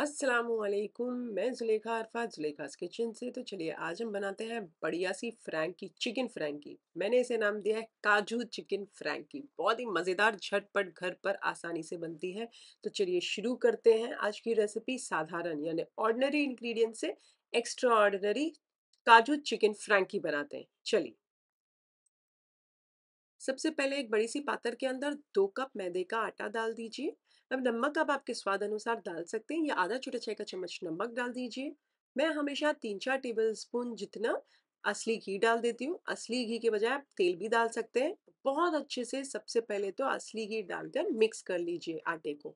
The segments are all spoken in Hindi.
असलकुम मैं जुलेखा अरफा जुलेखा किचन से तो चलिए आज हम बनाते हैं बढ़िया सी फ्रेंकी चिकन फ्रेंकी मैंने इसे नाम दिया है काजू चिकन फ्रेंकी बहुत ही मज़ेदार झटपट घर पर आसानी से बनती है तो चलिए शुरू करते हैं आज की रेसिपी साधारण यानी ऑर्डनरी इंग्रेडिएंट से एक्स्ट्रा ऑर्डनरी काजू चिकन फ्रेंकी बनाते हैं चलिए सबसे पहले एक बड़ी सी पात्र के अंदर दो कप मैदे का आटा डाल दीजिए अब नमक आप आपके स्वाद अनुसार डाल सकते हैं या आधा छोटा चाय का चम्मच नमक डाल दीजिए मैं हमेशा तीन चार टेबल स्पून जितना असली घी डाल देती हूँ असली घी के बजाय आप तेल भी डाल सकते हैं बहुत अच्छे से सबसे पहले तो असली घी डालकर मिक्स कर लीजिए आटे को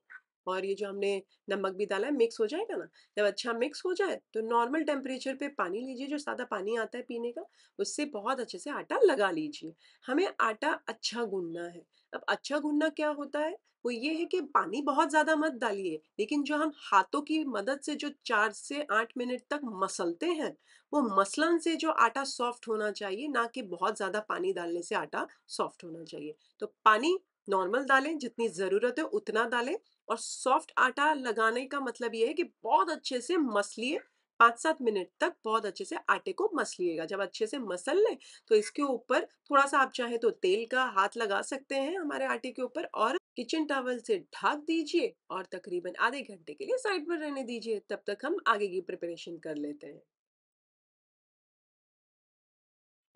और ये जो हमने नमक भी डाला है मिक्स हो जाएगा ना जब अच्छा मिक्स हो जाए तो नॉर्मल टेम्परेचर पे पानी लीजिए जो सादा पानी आता है पीने का उससे बहुत अच्छे से आटा लगा लीजिए हमें आटा अच्छा गूंदना है अब अच्छा गूंदना क्या होता है वो ये है कि पानी बहुत ज़्यादा मत डालिए लेकिन जो हम हाथों की मदद से जो चार से आठ मिनट तक मसलते हैं वो मसलन से जो आटा सॉफ्ट होना चाहिए ना कि बहुत ज़्यादा पानी डालने से आटा सॉफ्ट होना चाहिए तो पानी नॉर्मल डालें जितनी ज़रूरत है उतना डालें और सॉफ्ट आटा लगाने का मतलब ये है कि बहुत अच्छे से मसलिए पाँच सात मिनट तक बहुत अच्छे से आटे को मस लिएगा जब अच्छे से मसल ले तो इसके ऊपर थोड़ा सा आप चाहे तो तेल का हाथ लगा सकते हैं हमारे आटे के ऊपर और किचन टावल से ढक दीजिए और तकरीबन आधे घंटे के लिए साइड पर रहने दीजिए तब तक हम आगे की प्रिपरेशन कर लेते हैं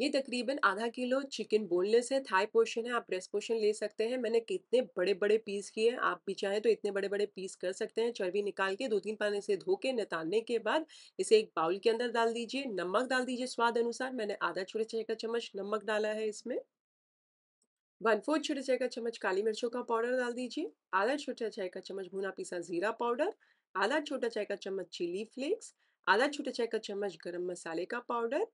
ये तकरीबन आधा किलो चिकन बोनलेस है थाई पोर्शन है आप ब्रेस्ट पोर्शन ले सकते हैं मैंने कितने बड़े बड़े पीस किए हैं आप भी चाहें तो इतने बड़े बड़े पीस कर सकते हैं चर्बी निकाल के दो तीन पानी से धो के नितालने के बाद इसे एक बाउल के अंदर डाल दीजिए नमक डाल दीजिए स्वाद अनुसार मैंने आधा छोटे चाय का चम्मच नमक डाला है इसमें वन फोर्थ छोटे चाय का चम्मच काली मिर्चों का पाउडर डाल दीजिए आधा छोटा चाय का चम्मच भुना पीसा जीरा पाउडर आधा छोटा चाय का चम्मच चिली फ्लेक्स आधा छोटा चाय का चम्मच गरम मसाले का पाउडर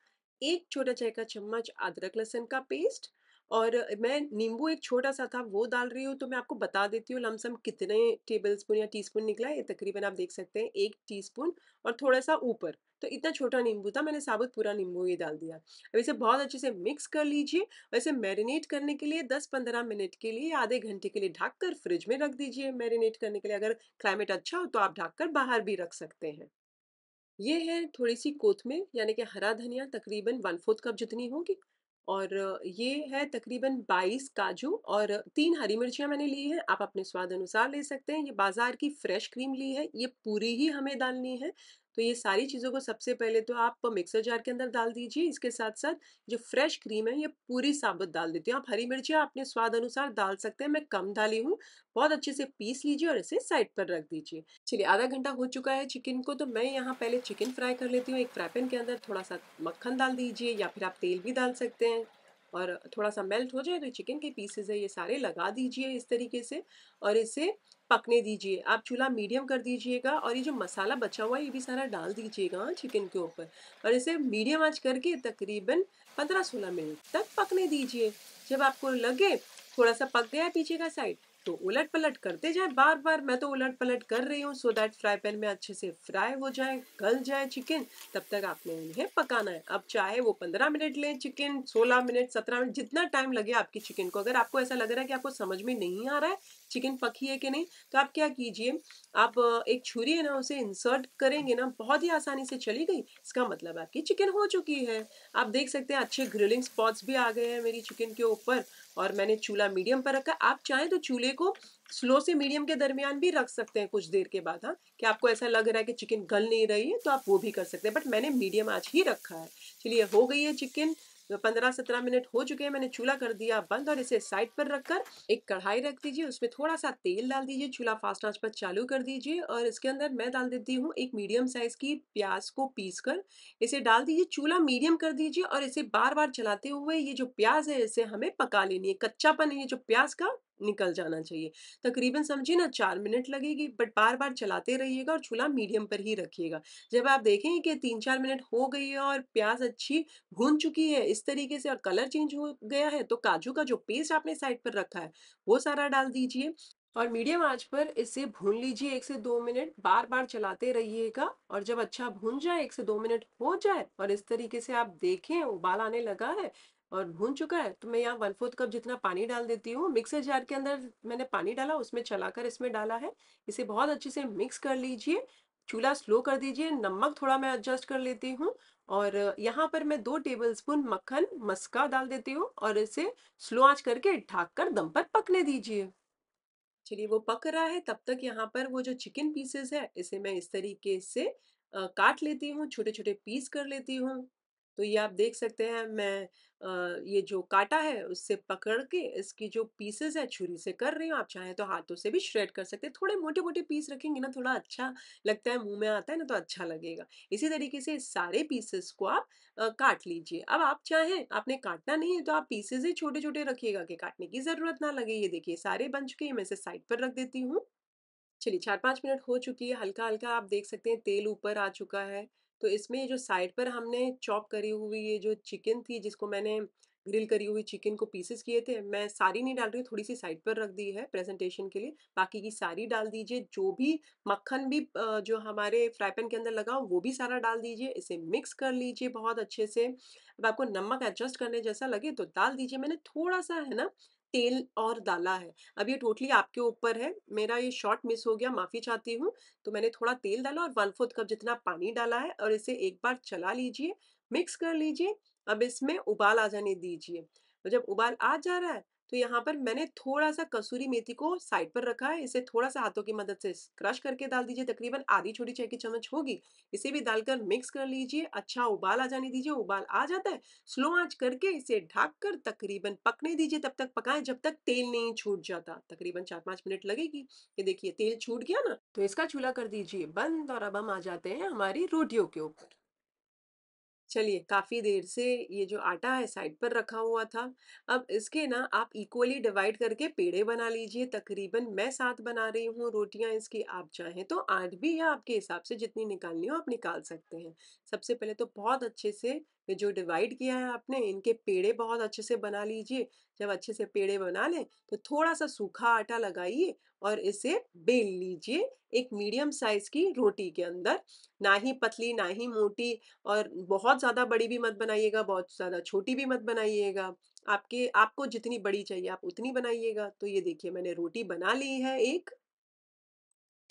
एक छोटा चाय का चम्मच अदरक लहसुन का पेस्ट और मैं नींबू एक छोटा सा था वो डाल रही हूँ तो मैं आपको बता देती हूँ लमसम कितने टेबल स्पून या टीस्पून निकला है तकरीबन आप देख सकते हैं एक टीस्पून और थोड़ा सा ऊपर तो इतना छोटा नींबू था मैंने साबुत पूरा नींबू ही डाल दिया अब इसे बहुत अच्छे से मिक्स कर लीजिए वैसे मैरिनेट करने के लिए 10-15 मिनट के लिए आधे घंटे के लिए ढाक कर फ्रिज में रख दीजिए मैरिनेट करने के लिए अगर क्लाइमेट अच्छा हो तो आप ढाक कर बाहर भी रख सकते हैं ये है थोड़ी सी कोथमे यानी कि हरा धनिया तकरीबन वन फोर्थ कप जितनी होगी और ये है तकरीबन 22 काजू और तीन हरी मिर्चियाँ मैंने ली हैं आप अपने स्वाद अनुसार ले सकते हैं ये बाज़ार की फ्रेश क्रीम ली है ये पूरी ही हमें डालनी है तो ये सारी चीज़ों को सबसे पहले तो आप मिक्सर जार के अंदर डाल दीजिए इसके साथ साथ जो फ्रेश क्रीम है ये पूरी साबुत डाल देती हूँ आप हरी मिर्चियाँ अपने स्वाद अनुसार डाल सकते हैं मैं कम डाली हूँ बहुत अच्छे से पीस लीजिए और इसे साइड पर रख दीजिए चलिए आधा घंटा हो चुका है चिकन को तो मैं यहाँ पहले चिकन फ्राई कर लेती हूँ एक फ्राई पैन के अंदर थोड़ा सा मक्खन डाल दीजिए या फिर आप तेल भी डाल सकते हैं और थोड़ा सा मेल्ट हो जाए तो चिकन के पीसेज है ये सारे लगा दीजिए इस तरीके से और इसे पकने दीजिए आप चूल्हा मीडियम कर दीजिएगा और ये जो मसाला बचा हुआ है ये भी सारा डाल दीजिएगा चिकन हाँ के ऊपर और इसे मीडियम आज करके तकरीबन पंद्रह सोलह मिनट तक पकने दीजिए जब आपको लगे थोड़ा सा पक गया पीछे का साइड तो उलट पलट करते जाए बार बार मैं तो उलट पलट कर रही हूँ सो दैट फ्राई पैन में अच्छे से फ्राई हो जाए गल जाए चिकन तब तक आपने उन्हें पकाना है अब चाहे वो पंद्रह मिनट लें चिकन सोलह मिनट सत्रह मिनट जितना टाइम लगे आपकी चिकन को अगर आपको ऐसा लग रहा है कि आपको समझ में नहीं आ रहा है चिकन पकी है कि नहीं तो आप क्या कीजिए आप एक छुरी है ना उसे इंसर्ट करेंगे ना बहुत ही आसानी से चली गई इसका मतलब आपकी चिकन हो चुकी है आप देख सकते हैं अच्छे ग्रिलिंग स्पॉट्स भी आ गए हैं मेरी चिकन के ऊपर और मैंने चूल्हा मीडियम पर रखा आप चाहें तो चूल्हे को स्लो से मीडियम के दरमियान भी रख सकते हैं कुछ देर के बाद हाँ कि आपको ऐसा लग रहा है कि चिकन गल नहीं रही है तो आप वो भी कर सकते हैं बट मैंने मीडियम आज ही रखा है चलिए हो गई है चिकन तो 15-17 मिनट हो चुके हैं मैंने चूल्हा कर दिया बंद और इसे साइड पर रखकर एक कढ़ाई रख दीजिए उसमें थोड़ा सा तेल डाल दीजिए चूल्हा फास्ट आंच पर चालू कर दीजिए और इसके अंदर मैं डाल देती हूँ एक मीडियम साइज की प्याज को पीस कर इसे डाल दीजिए चूल्हा मीडियम कर दीजिए और इसे बार बार चलाते हुए ये जो प्याज है इसे हमें पका लेनी है कच्चापन है ये जो प्याज का निकल जाना चाहिए तकरीबन समझिए ना चार मिनट लगेगी बट बार बार चलाते रहिएगा और चूल्हा मीडियम पर ही रखिएगा जब आप देखेंगे कि तीन चार मिनट हो गई है और प्याज अच्छी भून चुकी है इस तरीके से और कलर चेंज हो गया है तो काजू का जो पेस्ट आपने साइड पर रखा है वो सारा डाल दीजिए और मीडियम आंच पर इसे भून लीजिए एक से दो मिनट बार बार चलाते रहिएगा और जब अच्छा भून जाए एक से दो मिनट हो जाए और इस तरीके से आप देखें उबाल आने लगा है और भून चुका है तो मैं यहाँ वन फोर्थ कप जितना पानी डाल देती हूँ मिक्सर जार के अंदर मैंने पानी डाला उसमें चलाकर इसमें डाला है इसे बहुत अच्छे से मिक्स कर लीजिए चूल्हा स्लो कर दीजिए नमक थोड़ा मैं एडजस्ट कर लेती हूँ और यहाँ पर मैं दो टेबलस्पून मक्खन मस्का डाल देती हूँ और इसे स्लो आंच करके ढाक कर दम पर पकने दीजिए चलिए वो पक रहा है तब तक यहाँ पर वो जो चिकन पीसेस है इसे मैं इस तरीके से काट लेती हूँ छोटे छोटे पीस कर लेती हूँ तो ये आप देख सकते हैं मैं ये जो काटा है उससे पकड़ के इसकी जो पीसेस है छुरी से कर रही हूँ आप चाहें तो हाथों से भी श्रेड कर सकते हैं थोड़े मोटे मोटे पीस रखेंगे ना थोड़ा अच्छा लगता है मुंह में आता है ना तो अच्छा लगेगा इसी तरीके से सारे पीसेस को आप आ, काट लीजिए अब आप चाहें आपने काटना नहीं है तो आप पीसेस ही छोटे छोटे रखिएगा कि काटने की ज़रूरत ना लगे ये देखिए सारे बन चुके हैं मैं इसे साइड पर रख देती हूँ चलिए चार पाँच मिनट हो चुकी है हल्का हल्का आप देख सकते हैं तेल ऊपर आ चुका है तो इसमें जो साइड पर हमने चॉप करी हुई ये जो चिकन थी जिसको मैंने ग्रिल करी हुई चिकन को पीसेस किए थे मैं सारी नहीं डाल रही थोड़ी सी साइड पर रख दी है प्रेजेंटेशन के लिए बाकी की सारी डाल दीजिए जो भी मक्खन भी जो हमारे फ्राई पैन के अंदर लगा वो भी सारा डाल दीजिए इसे मिक्स कर लीजिए बहुत अच्छे से अब आपको नमक एडजस्ट करने जैसा लगे तो डाल दीजिए मैंने थोड़ा सा है ना तेल और डाला है अब ये टोटली आपके ऊपर है मेरा ये शॉर्ट मिस हो गया माफ़ी चाहती हूँ तो मैंने थोड़ा तेल डाला और वन फोर्थ कप जितना पानी डाला है और इसे एक बार चला लीजिए मिक्स कर लीजिए अब इसमें उबाल आ जाने दीजिए तो जब उबाल आ जा रहा है तो यहाँ पर मैंने थोड़ा सा कसूरी मेथी को साइड पर रखा है इसे थोड़ा सा हाथों की मदद से क्रश करके डाल दीजिए तकरीबन आधी छोटी चाय की चम्मच होगी इसे भी डालकर मिक्स कर लीजिए अच्छा उबाल आ जाने दीजिए उबाल आ जाता है स्लो आंच करके इसे ढाक कर तकरीबन पकने दीजिए तब तक पकाए जब तक तेल नहीं छूट जाता तकरीबन चार पांच मिनट लगेगी ये देखिए तेल छूट गया ना तो इसका चूल्हा कर दीजिए बंद और अब हम आ जाते हैं हमारी रोटियों के ऊपर चलिए काफ़ी देर से ये जो आटा है साइड पर रखा हुआ था अब इसके ना आप इक्वली डिवाइड करके पेड़े बना लीजिए तकरीबन मैं सात बना रही हूँ रोटियाँ इसकी आप चाहें तो आठ भी या आपके हिसाब से जितनी निकालनी हो आप निकाल सकते हैं सबसे पहले तो बहुत अच्छे से फिर जो डिवाइड किया है आपने इनके पेड़े बहुत अच्छे से बना लीजिए जब अच्छे से पेड़े बना लें तो थोड़ा सा सूखा आटा लगाइए और इसे बेल लीजिए एक मीडियम साइज की रोटी के अंदर ना ही पतली ना ही मोटी और बहुत ज़्यादा बड़ी भी मत बनाइएगा बहुत ज़्यादा छोटी भी मत बनाइएगा आपके आपको जितनी बड़ी चाहिए आप उतनी बनाइएगा तो ये देखिए मैंने रोटी बना ली है एक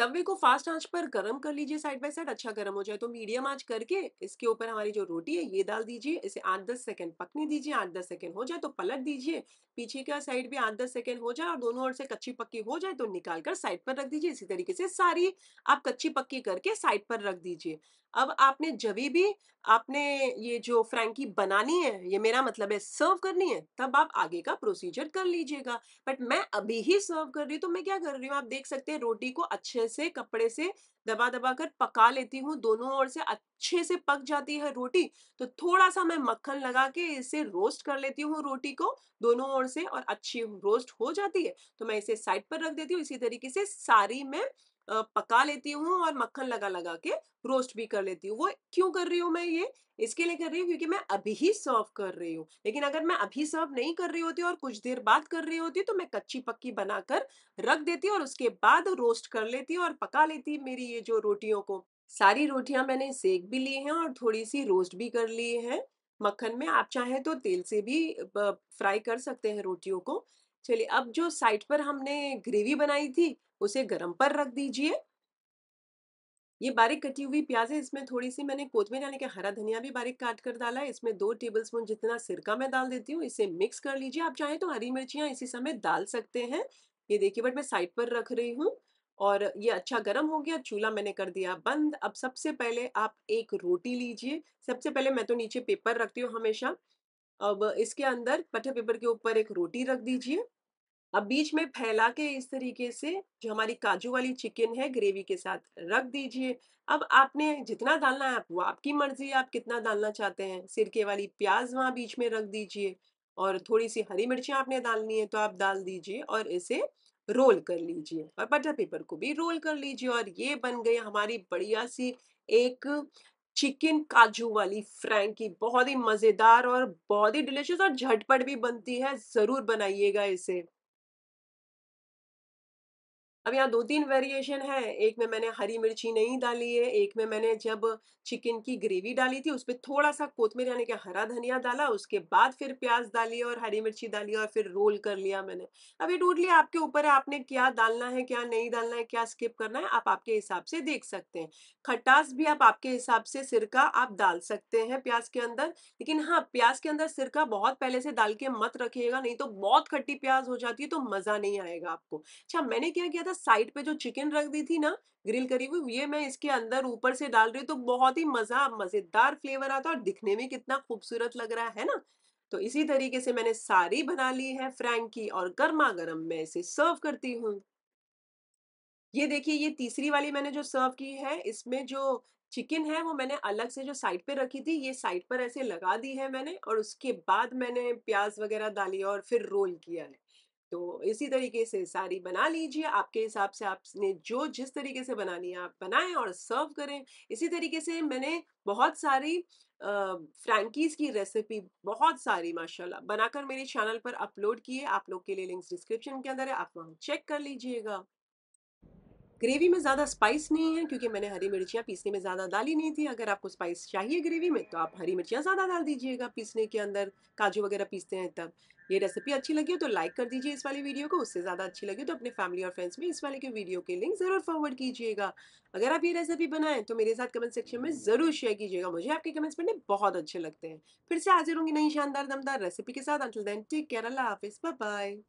तवे को फास्ट आंच पर गर्म कर लीजिए साइड बाय साइड अच्छा गर्म हो जाए तो मीडियम आंच करके इसके ऊपर हमारी जो रोटी है ये डाल दीजिए इसे आठ दस सेकेंड पकने दीजिए आठ दस सेकेंड हो जाए तो पलट दीजिए पीछे का साइड भी आठ दस सेकंड हो जाए और दोनों ओर से कच्ची पक्की हो जाए तो निकाल कर साइड पर रख दीजिए इसी तरीके से सारी आप कच्ची पक्की करके साइड पर रख दीजिए अब आपने जभी भी आपने ये जो फ्रैंकी बनानी है ये मेरा मतलब है सर्व करनी है तब आप आगे का प्रोसीजर कर लीजिएगा बट मैं अभी ही सर्व कर रही हूँ तो मैं क्या कर रही हूँ आप देख सकते हैं रोटी को अच्छे से कपड़े से दबा दबा कर पका लेती हूँ दोनों ओर से अच्छे से पक जाती है रोटी तो थोड़ा सा मैं मक्खन लगा के इसे रोस्ट कर लेती हूँ रोटी को दोनों ओर से और अच्छी रोस्ट हो जाती है तो मैं इसे साइड पर रख देती हूँ इसी तरीके से सारी मैं पका लेती हूँ और मक्खन लगा लगा के रोस्ट भी कर लेती हूँ वो क्यों कर रही हूँ मैं ये इसके लिए कर रही हूँ क्योंकि मैं अभी ही सर्व कर रही हूँ लेकिन अगर मैं अभी सर्व नहीं कर रही होती और कुछ देर बाद कर रही होती तो मैं कच्ची पक्की बनाकर रख देती और उसके बाद रोस्ट कर लेती और पका लेती मेरी ये जो रोटियों को सारी रोटियां मैंने सेक भी ली हैं और थोड़ी सी रोस्ट भी कर ली है मक्खन में आप चाहे तो तेल से भी फ्राई कर सकते हैं रोटियों को चलिए अब जो साइड पर हमने ग्रेवी बनाई थी उसे गरम पर रख दीजिए ये बारीक कटी हुई प्याज है इसमें थोड़ी सी मैंने कोतमे यानी कि हरा धनिया भी बारीक काट कर डाला है इसमें दो टेबल स्पून जितना सिरका मैं डाल देती हूँ इसे मिक्स कर लीजिए आप चाहें तो हरी मिर्चियाँ इसी समय डाल सकते हैं ये देखिए बट मैं साइड पर रख रही हूँ और ये अच्छा गर्म हो गया चूल्हा मैंने कर दिया बंद अब सबसे पहले आप एक रोटी लीजिए सबसे पहले मैं तो नीचे पेपर रखती हूँ हमेशा अब इसके अंदर पटे पेपर के ऊपर एक रोटी रख दीजिए अब बीच में फैला के इस तरीके से जो हमारी काजू वाली चिकन है ग्रेवी के साथ रख दीजिए अब आपने जितना डालना है आप वो आपकी मर्जी है आप कितना डालना चाहते हैं सिरके वाली प्याज वहाँ बीच में रख दीजिए और थोड़ी सी हरी मिर्ची आपने डालनी है तो आप डाल दीजिए और इसे रोल कर लीजिए और बटर पेपर को भी रोल कर लीजिए और ये बन गई हमारी बढ़िया सी एक चिकन काजू वाली फ्रैंकी बहुत ही मज़ेदार और बहुत ही डिलीशियस और झटपट भी बनती है ज़रूर बनाइएगा इसे अब यहाँ दो तीन वेरिएशन है एक में मैंने हरी मिर्ची नहीं डाली है एक में मैंने जब चिकन की ग्रेवी डाली थी उस पर थोड़ा सा कोतमीर यानी कि हरा धनिया डाला उसके बाद फिर प्याज डाली और हरी मिर्ची डाली और फिर रोल कर लिया मैंने अब ये टोटली आपके ऊपर है आपने क्या डालना है क्या नहीं डालना है क्या स्किप करना है आप आपके हिसाब से देख सकते हैं खटास भी आप आपके हिसाब से सिरका आप डाल सकते हैं प्याज के अंदर लेकिन हाँ प्याज के अंदर सिरका बहुत पहले से डाल के मत रखिएगा नहीं तो बहुत खट्टी प्याज हो जाती है तो मजा नहीं आएगा आपको अच्छा मैंने क्या किया था का साइड पे जो चिकन रख दी थी ना ग्रिल करी हुई ये मैं इसके अंदर ऊपर से डाल रही हूँ तो बहुत ही मजा मजेदार फ्लेवर आता है और दिखने में कितना खूबसूरत लग रहा है ना तो इसी तरीके से मैंने सारी बना ली है फ्रेंकी और गर्मा गर्म मैं इसे सर्व करती हूँ ये देखिए ये तीसरी वाली मैंने जो सर्व की है इसमें जो चिकन है वो मैंने अलग से जो साइड पे रखी थी ये साइड पर ऐसे लगा दी है मैंने और उसके बाद मैंने प्याज वगैरह डाली और फिर रोल किया है तो इसी तरीके से साड़ी बना लीजिए आपके हिसाब से आपने जो जिस तरीके से बनानी है आप बनाएं और सर्व करें इसी तरीके से मैंने बहुत सारी फ्रैंकीज़ की रेसिपी बहुत सारी माशाल्लाह बनाकर मेरे चैनल पर अपलोड किए आप लोग के लिए लिंक्स डिस्क्रिप्शन के अंदर है आप वहाँ चेक कर लीजिएगा ग्रेवी में ज़्यादा स्पाइस नहीं है क्योंकि मैंने हरी मिर्चियाँ पीसने में ज़्यादा डाली नहीं थी अगर आपको स्पाइस चाहिए ग्रेवी में तो आप हरी मिर्चियाँ ज़्यादा डाल दीजिएगा पीसने के अंदर काजू वगैरह पीसते हैं तब ये रेसिपी अच्छी लगी हो तो लाइक कर दीजिए इस वाली वीडियो को उससे ज़्यादा अच्छी लगी तो अपने फैमिली और फ्रेंड्स में इस वाले के वीडियो के लिंक ज़रूर फॉरवर्ड कीजिएगा अगर आप ये रेसिपी बनाएं तो मेरे साथ कमेंट सेक्शन में ज़रूर शेयर कीजिएगा मुझे आपके कमेंट्स पढ़ने बहुत अच्छे लगते हैं फिर से हाजिर होंगी नई शानदार दमदार रेसिपी के साथ अंटिल देन टेक केयर अल्लाह हाफिज़ बाय